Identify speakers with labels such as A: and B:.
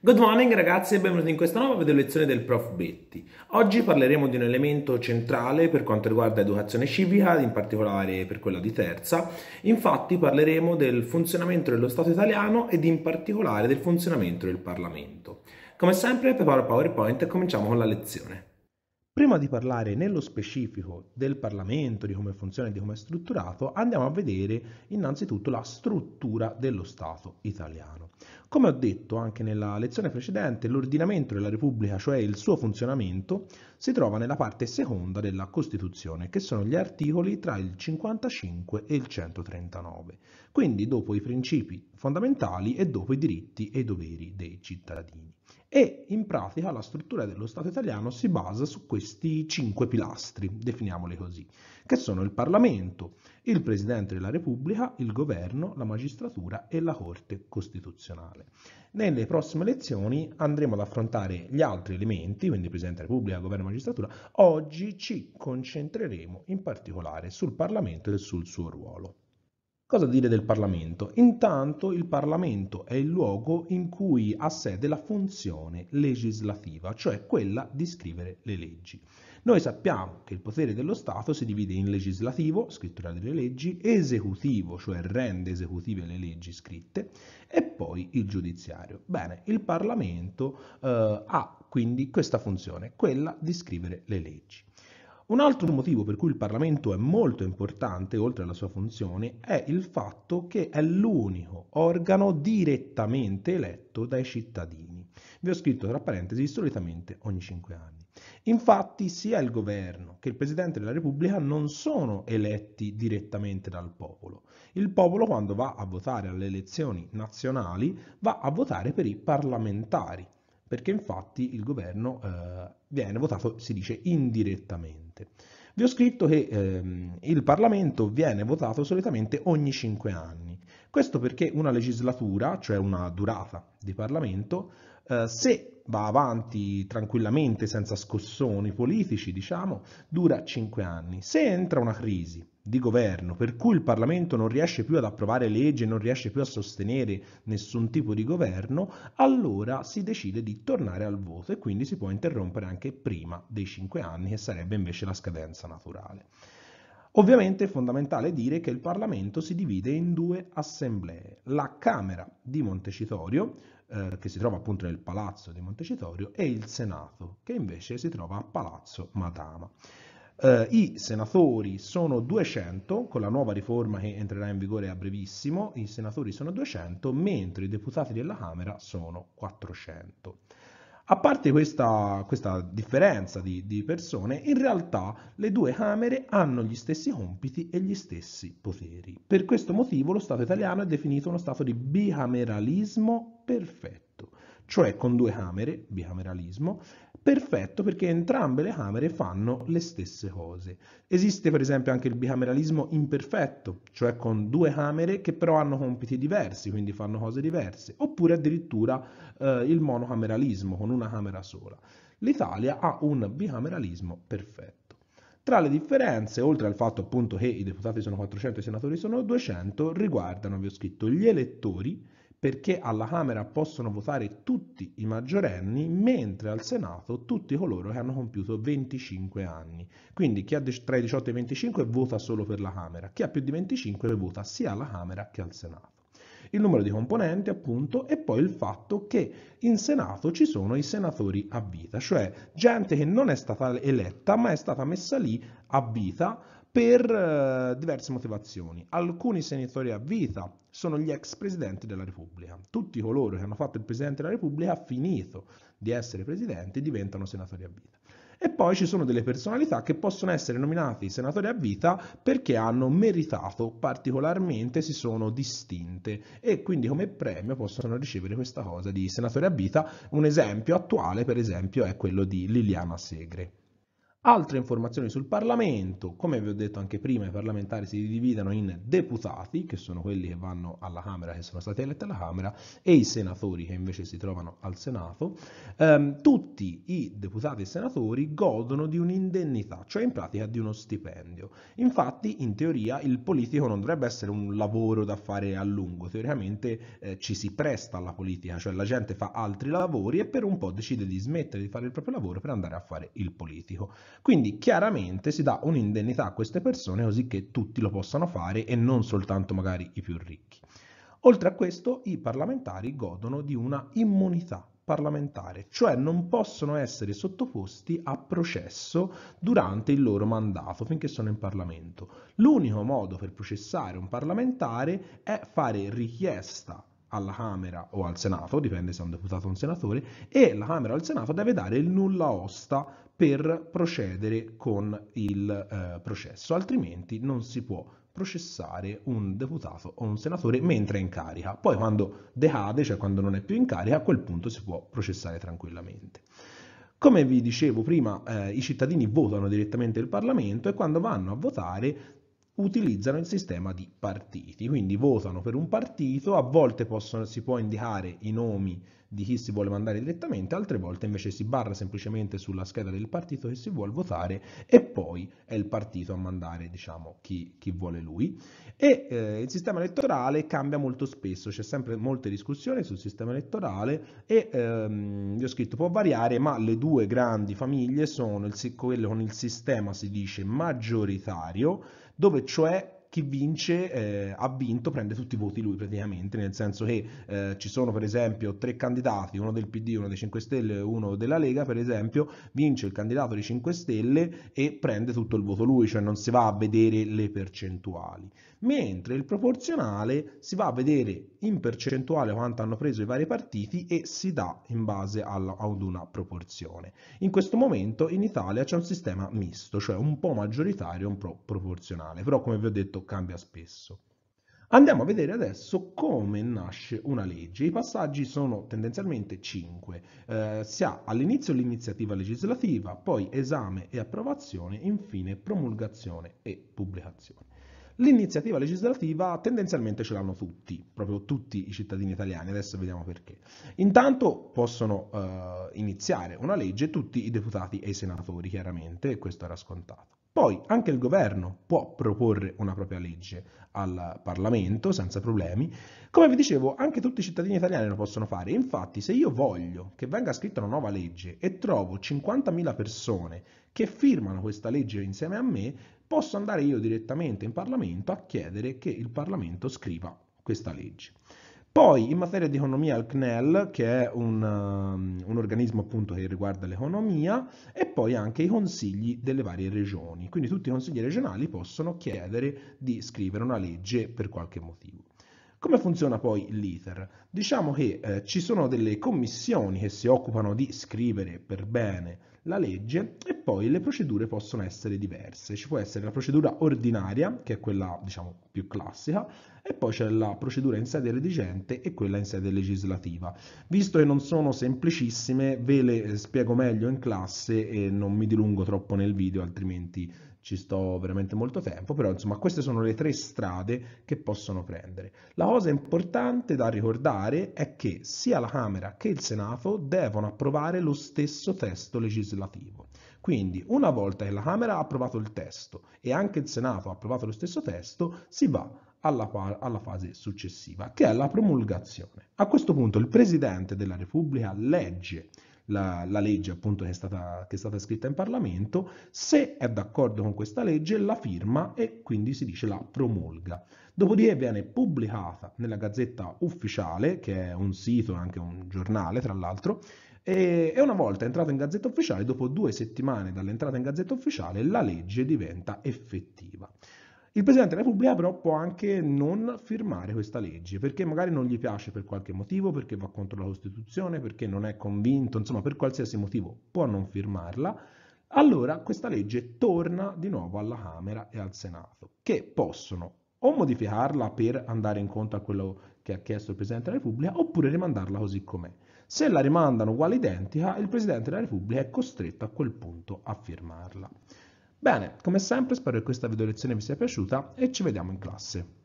A: Good morning ragazzi e benvenuti in questa nuova video lezione del Prof. Betti. Oggi parleremo di un elemento centrale per quanto riguarda educazione civica, in particolare per quella di terza. Infatti parleremo del funzionamento dello Stato italiano ed in particolare del funzionamento del Parlamento. Come sempre preparo PowerPoint e cominciamo con la lezione. Prima di parlare nello specifico del Parlamento, di come funziona e di come è strutturato, andiamo a vedere innanzitutto la struttura dello Stato italiano. Come ho detto anche nella lezione precedente, l'ordinamento della Repubblica, cioè il suo funzionamento, si trova nella parte seconda della Costituzione, che sono gli articoli tra il 55 e il 139, quindi dopo i principi fondamentali e dopo i diritti e i doveri dei cittadini. E in pratica la struttura dello Stato italiano si basa su questi cinque pilastri, definiamoli così che sono il Parlamento, il Presidente della Repubblica, il Governo, la Magistratura e la Corte Costituzionale. Nelle prossime lezioni andremo ad affrontare gli altri elementi, quindi Presidente della Repubblica, Governo e Magistratura. Oggi ci concentreremo in particolare sul Parlamento e sul suo ruolo. Cosa dire del Parlamento? Intanto il Parlamento è il luogo in cui ha sede la funzione legislativa, cioè quella di scrivere le leggi. Noi sappiamo che il potere dello Stato si divide in legislativo, scrittura delle leggi, esecutivo, cioè rende esecutive le leggi scritte, e poi il giudiziario. Bene, il Parlamento eh, ha quindi questa funzione, quella di scrivere le leggi. Un altro motivo per cui il Parlamento è molto importante, oltre alla sua funzione, è il fatto che è l'unico organo direttamente eletto dai cittadini. Vi ho scritto tra parentesi solitamente ogni 5 anni. Infatti sia il governo che il Presidente della Repubblica non sono eletti direttamente dal popolo. Il popolo quando va a votare alle elezioni nazionali va a votare per i parlamentari perché infatti il governo eh, viene votato, si dice, indirettamente. Vi ho scritto che ehm, il Parlamento viene votato solitamente ogni 5 anni. Questo perché una legislatura, cioè una durata di Parlamento, eh, se va avanti tranquillamente, senza scossoni politici, diciamo, dura 5 anni. Se entra una crisi, di governo, per cui il Parlamento non riesce più ad approvare leggi, non riesce più a sostenere nessun tipo di governo, allora si decide di tornare al voto e quindi si può interrompere anche prima dei cinque anni, che sarebbe invece la scadenza naturale. Ovviamente è fondamentale dire che il Parlamento si divide in due assemblee, la Camera di Montecitorio, eh, che si trova appunto nel Palazzo di Montecitorio, e il Senato, che invece si trova a Palazzo Madama. Eh, I senatori sono 200, con la nuova riforma che entrerà in vigore a brevissimo, i senatori sono 200, mentre i deputati della Camera sono 400. A parte questa, questa differenza di, di persone, in realtà le due Camere hanno gli stessi compiti e gli stessi poteri. Per questo motivo lo Stato italiano è definito uno Stato di bicameralismo perfetto cioè con due camere, bicameralismo, perfetto perché entrambe le camere fanno le stesse cose. Esiste per esempio anche il bicameralismo imperfetto, cioè con due camere che però hanno compiti diversi, quindi fanno cose diverse, oppure addirittura eh, il monocameralismo con una camera sola. L'Italia ha un bicameralismo perfetto. Tra le differenze, oltre al fatto appunto che i deputati sono 400 e i senatori sono 200, riguardano, vi ho scritto, gli elettori, perché alla Camera possono votare tutti i maggiorenni, mentre al Senato tutti coloro che hanno compiuto 25 anni. Quindi chi ha tra i 18 e i 25 vota solo per la Camera, chi ha più di 25 vota sia alla Camera che al Senato il numero di componenti appunto e poi il fatto che in Senato ci sono i senatori a vita, cioè gente che non è stata eletta ma è stata messa lì a vita per eh, diverse motivazioni. Alcuni senatori a vita sono gli ex presidenti della Repubblica. Tutti coloro che hanno fatto il presidente della Repubblica finito di essere presidenti diventano senatori a vita. E poi ci sono delle personalità che possono essere nominati senatori a vita perché hanno meritato particolarmente, si sono distinte e quindi come premio possono ricevere questa cosa di senatore a vita. Un esempio attuale per esempio è quello di Liliana Segre. Altre informazioni sul Parlamento, come vi ho detto anche prima, i parlamentari si dividono in deputati, che sono quelli che vanno alla Camera, che sono stati eletti alla Camera, e i senatori, che invece si trovano al Senato. Ehm, tutti i deputati e senatori godono di un'indennità, cioè in pratica di uno stipendio. Infatti, in teoria, il politico non dovrebbe essere un lavoro da fare a lungo, teoricamente eh, ci si presta alla politica, cioè la gente fa altri lavori e per un po' decide di smettere di fare il proprio lavoro per andare a fare il politico. Quindi chiaramente si dà un'indennità a queste persone così che tutti lo possano fare e non soltanto magari i più ricchi. Oltre a questo i parlamentari godono di una immunità parlamentare, cioè non possono essere sottoposti a processo durante il loro mandato finché sono in Parlamento. L'unico modo per processare un parlamentare è fare richiesta alla Camera o al Senato, dipende se è un deputato o un senatore, e la Camera o il Senato deve dare il nulla osta per procedere con il eh, processo, altrimenti non si può processare un deputato o un senatore mentre è in carica. Poi quando decade, cioè quando non è più in carica, a quel punto si può processare tranquillamente. Come vi dicevo prima, eh, i cittadini votano direttamente il Parlamento e quando vanno a votare utilizzano il sistema di partiti, quindi votano per un partito, a volte possono, si può indicare i nomi di chi si vuole mandare direttamente, altre volte invece si barra semplicemente sulla scheda del partito che si vuole votare e poi è il partito a mandare diciamo, chi, chi vuole lui. E eh, il sistema elettorale cambia molto spesso, c'è sempre molte discussioni sul sistema elettorale e ehm, ho scritto può variare, ma le due grandi famiglie sono il, quello con il sistema si dice maggioritario, dove cioè chi vince eh, ha vinto prende tutti i voti lui praticamente, nel senso che eh, ci sono per esempio tre candidati, uno del PD, uno dei 5 Stelle e uno della Lega, per esempio, vince il candidato dei 5 Stelle e prende tutto il voto lui, cioè non si va a vedere le percentuali. Mentre il proporzionale si va a vedere in percentuale quanto hanno preso i vari partiti e si dà in base alla, ad una proporzione. In questo momento in Italia c'è un sistema misto, cioè un po' maggioritario e un po' proporzionale, però come vi ho detto oggetto cambia spesso. Andiamo a vedere adesso come nasce una legge. I passaggi sono tendenzialmente 5. Eh, si ha all'inizio l'iniziativa legislativa, poi esame e approvazione, infine promulgazione e pubblicazione. L'iniziativa legislativa tendenzialmente ce l'hanno tutti, proprio tutti i cittadini italiani, adesso vediamo perché. Intanto possono eh, iniziare una legge tutti i deputati e i senatori, chiaramente, e questo era scontato. Poi anche il governo può proporre una propria legge al Parlamento senza problemi. Come vi dicevo, anche tutti i cittadini italiani lo possono fare. Infatti, se io voglio che venga scritta una nuova legge e trovo 50.000 persone che firmano questa legge insieme a me, posso andare io direttamente in Parlamento a chiedere che il Parlamento scriva questa legge. Poi in materia di economia il CNEL, che è un, um, un, organismo appunto che riguarda l'economia, e poi anche i consigli delle varie regioni. Quindi tutti i consigli regionali possono chiedere di scrivere una legge per qualche motivo. Come funziona poi l'iter? Diciamo che eh, ci sono delle commissioni che si occupano di scrivere per bene la legge e poi le procedure possono essere diverse. Ci può essere la procedura ordinaria, che è quella diciamo più classica, e poi c'è la procedura in sede redigente e quella in sede legislativa. Visto che non sono semplicissime, ve le eh, spiego meglio in classe e non mi dilungo troppo nel video, altrimenti ci sto veramente molto tempo, però insomma queste sono le tre strade che possono prendere. La cosa importante da ricordare è che sia la Camera che il Senato devono approvare lo stesso testo legislativo. Quindi una volta che la Camera ha approvato il testo e anche il Senato ha approvato lo stesso testo, si va alla, alla, fase successiva, che è la promulgazione. A questo punto il Presidente della Repubblica legge la, la legge appunto che è, stata, che è stata scritta in Parlamento, se è d'accordo con questa legge la firma e quindi si dice la promulga. Dopodiché viene pubblicata nella Gazzetta Ufficiale, che è un sito e anche un giornale tra l'altro, e, una volta entrata in Gazzetta Ufficiale, dopo due settimane dall'entrata in Gazzetta Ufficiale, la legge diventa effettiva. Il Presidente della Repubblica però può anche non firmare questa legge, perché magari non gli piace per qualche motivo, perché va contro la Costituzione, perché non è convinto, insomma per qualsiasi motivo può non firmarla, allora questa legge torna di nuovo alla Camera e al Senato, che possono o modificarla per andare incontro a quello che ha chiesto il Presidente della Repubblica, oppure rimandarla così com'è. Se la rimandano uguale identica, il Presidente della Repubblica è costretto a quel punto a firmarla. Bene, come sempre spero che questa video lezione vi sia piaciuta e ci vediamo in classe.